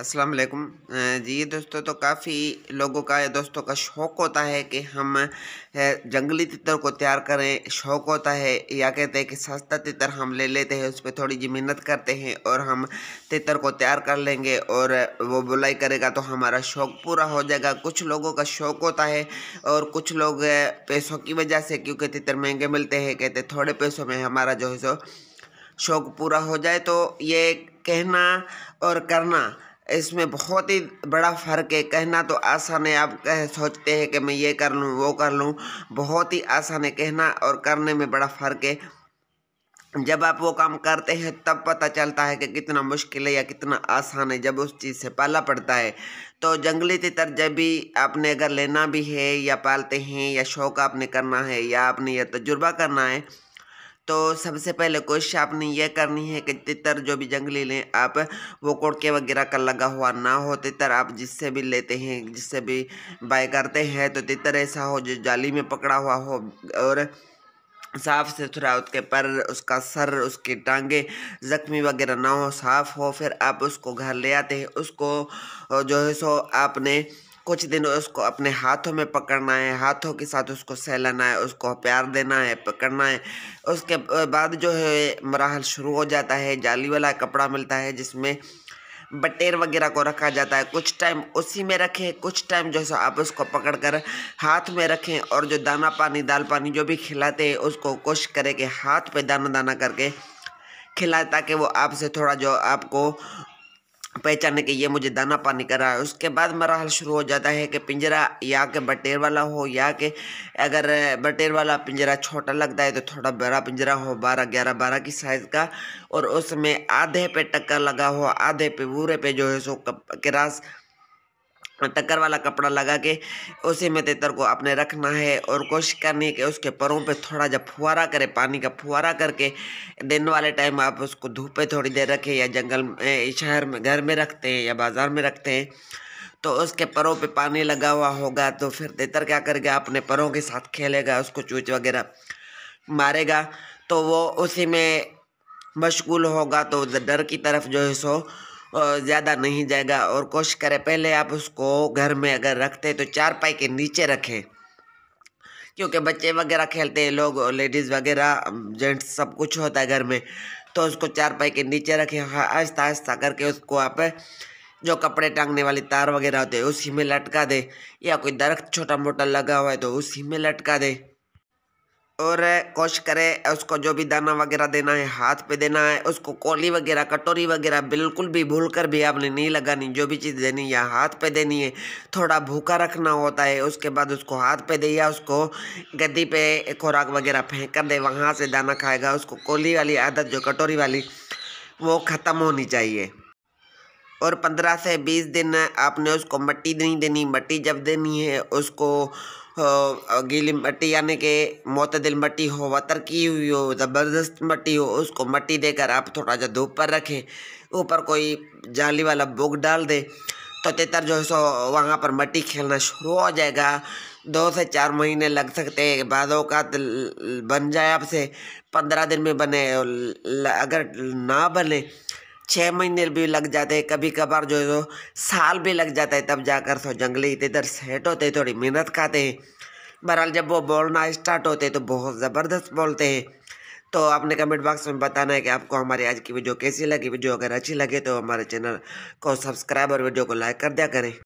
अस्सलाम वालेकुम जी दोस्तों तो काफ़ी लोगों का या दोस्तों का शौक़ होता है कि हम जंगली तितर को तैयार करें शौक़ होता है या कहते हैं कि सस्ता तितर हम ले लेते हैं उस पर थोड़ी जी मेहनत करते हैं और हम तितर को तैयार कर लेंगे और वो बुलाई करेगा तो हमारा शौक़ पूरा हो जाएगा कुछ लोगों का शौक़ होता है और कुछ लोग पैसों की वजह से क्योंकि तितर महंगे मिलते हैं कहते थोड़े पैसों में हमारा जो है सो शौक़ पूरा हो जाए तो ये कहना और करना इसमें बहुत ही बड़ा फ़र्क है कहना तो आसान है आप कह सोचते हैं कि मैं ये कर लूँ वो कर लूँ बहुत ही आसान है कहना और करने में बड़ा फ़र्क है जब आप वो काम करते हैं तब पता चलता है कि कितना मुश्किल है या कितना आसान है जब उस चीज़ से पाला पड़ता है तो जंगली तितर जब भी आपने अगर लेना भी है या पालते हैं या शौक आपने करना है या आपने यह तजुर्बा करना है तो सबसे पहले कोशिश आपने यह करनी है कि तितर जो भी जंगली लें आप वो कोड़के वगैरह का लगा हुआ ना हो तितर आप जिससे भी लेते हैं जिससे भी बाय करते हैं तो तितर ऐसा हो जो जाली में पकड़ा हुआ हो और साफ़ सुथरा उसके पर उसका सर उसकी टांगे ज़ख्मी वगैरह ना हो साफ़ हो फिर आप उसको घर ले आते हैं उसको जो है सो आपने कुछ दिन उसको अपने हाथों में पकड़ना है हाथों के साथ उसको सहलाना है उसको प्यार देना है पकड़ना है उसके बाद जो है मराहल शुरू हो जाता है जाली वाला कपड़ा मिलता है जिसमें बटेर वगैरह को रखा जाता है कुछ टाइम उसी में रखें कुछ टाइम जो है आप उसको पकड़ कर हाथ में रखें और जो दाना पानी दाल पानी जो भी खिलाते हैं उसको कोशिश करें कि हाथ पे दाना दाना करके खिलाए ताकि वो आपसे थोड़ा जो आपको पहचानने के ये मुझे दाना पानी कर रहा है उसके बाद मरहल शुरू हो जाता है कि पिंजरा या के बटेर वाला हो या के अगर बटेर वाला पिंजरा छोटा लगता है तो थोड़ा बड़ा पिंजरा हो बारह ग्यारह बारह की साइज़ का और उसमें आधे पे टक्कर लगा हो आधे पे बूरे पे जो है सो किरास टक्कर वाला कपड़ा लगा के उसी में तो तेतर को आपने रखना है और कोशिश करनी है कि उसके परों पे थोड़ा जब फुहारा करे पानी का फुहारा करके दिन वाले टाइम आप उसको धूप पे थोड़ी देर रखें या जंगल में शहर में घर में रखते हैं या बाज़ार में रखते हैं तो उसके परों पे पानी लगा हुआ होगा तो फिर तेतर क्या करेगा अपने परों के साथ खेलेगा उसको चूच वगैरह मारेगा तो वो उसी में मशगूल होगा तो डर की तरफ जो है सो ज़्यादा नहीं जाएगा और कोशिश करें पहले आप उसको घर में अगर रखते तो चारपाई के नीचे रखें क्योंकि बच्चे वगैरह खेलते हैं लोग लेडीज़ वगैरह जेंट्स सब कुछ होता है घर में तो उसको चारपाई के नीचे रखें हाँ, आहिस्ता आहिस्ता करके उसको आप जो कपड़े टांगने वाली तार वगैरह होते हैं उसी में लटका दे या कोई दरख्त छोटा मोटा लगा हुआ है तो उसी में लटका दे और कोशिश करे उसको जो भी दाना वगैरह देना है हाथ पे देना है उसको कोली वगैरह कटोरी वगैरह बिल्कुल भी भूल कर भी आपने नहीं लगानी जो भी चीज़ देनी या हाथ पे देनी है थोड़ा भूखा रखना होता है उसके बाद उसको हाथ पे दे या उसको गद्दी पे खुराक वगैरह फेंक कर दे वहाँ से दाना खाएगा उसको कोली वाली आदत जो कटोरी वाली वो ख़त्म होनी चाहिए और पंद्रह से बीस दिन आपने उसको मट्टी नहीं देनी मट्टी जब देनी है उसको गीली मट्टी यानी कि मोतदिल मट्टी हो वतर की हुई हो ज़बरदस्त मट्टी हो उसको मट्टी देकर आप थोड़ा सा धूप पर रखें ऊपर कोई जाली वाला बुक डाल दें तो तेतर जो है सो वहाँ पर मट्टी खेलना शुरू हो जाएगा दो से चार महीने लग सकते हैं बाद का बन जाए आपसे पंद्रह दिन में बने अगर ना बने छः महीने भी लग जाते हैं कभी कभार जो है साल भी लग जाता है तब जाकर सो जंगली इधर सेट होते थोड़ी मेहनत खाते हैं बहरहाल जब वो बोलना स्टार्ट होते हैं तो बहुत ज़बरदस्त बोलते हैं तो आपने कमेंट बॉक्स में बताना है कि आपको हमारी आज की वीडियो कैसी लगी वीडियो अगर अच्छी लगे तो हमारे चैनल को सब्सक्राइब और वीडियो को लाइक कर दिया करें